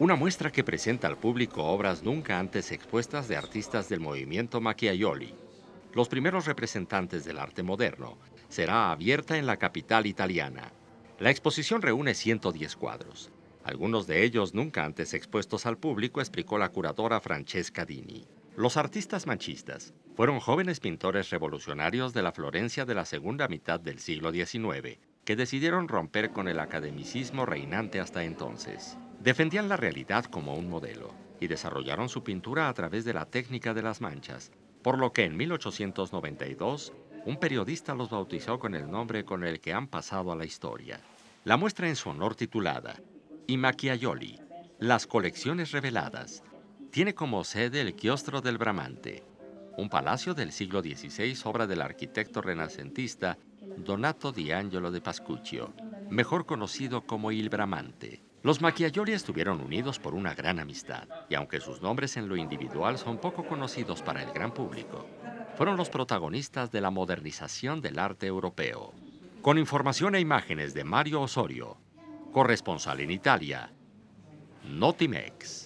Una muestra que presenta al público obras nunca antes expuestas de artistas del movimiento Macchiaioli, los primeros representantes del arte moderno, será abierta en la capital italiana. La exposición reúne 110 cuadros, algunos de ellos nunca antes expuestos al público, explicó la curadora Francesca Dini. Los artistas manchistas fueron jóvenes pintores revolucionarios de la Florencia de la segunda mitad del siglo XIX, que decidieron romper con el academicismo reinante hasta entonces. Defendían la realidad como un modelo y desarrollaron su pintura a través de la técnica de las manchas, por lo que en 1892 un periodista los bautizó con el nombre con el que han pasado a la historia. La muestra en su honor titulada Y las colecciones reveladas, tiene como sede el Quiostro del Bramante, un palacio del siglo XVI obra del arquitecto renacentista Donato di Angelo de Pascuccio mejor conocido como Il Bramante. Los Macchiaioli estuvieron unidos por una gran amistad, y aunque sus nombres en lo individual son poco conocidos para el gran público, fueron los protagonistas de la modernización del arte europeo. Con información e imágenes de Mario Osorio, corresponsal en Italia, Notimex.